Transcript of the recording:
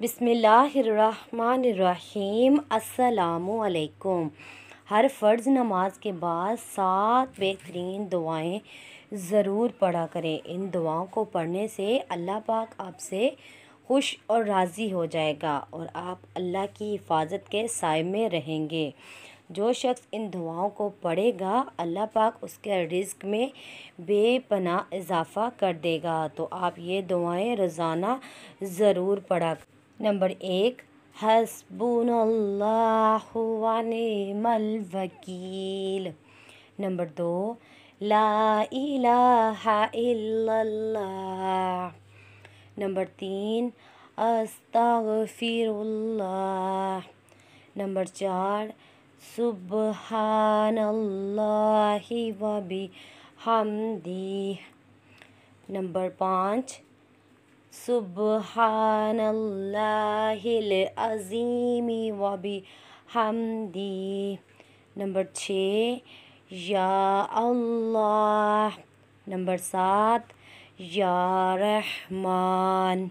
बिसमीम् असलकुम हर फ़र्ज़ नमाज के बाद सात बेहतरीन दुआएं ज़रूर पढ़ा करें इन दुआओं को पढ़ने से अल्लाह पाक आपसे खुश और राज़ी हो जाएगा और आप अल्लाह की हिफाजत के साय में रहेंगे जो शख्स इन दुआओं को पढ़ेगा अल्लाह पाक उसके रिस्क में बेपना इजाफ़ा कर देगा तो आप ये दुआएं रोज़ाना ज़रूर पढ़ा नंबर एक हसबून अल्लाहमल वकील नंबर दो ला नंबर तीन अस्तफ़िरल्ला नंबर चार सुबह व हमदी नंबर पाँच سبحان الله العظيم وبحمده نمبر छः يا الله نمبر सात يا रहमान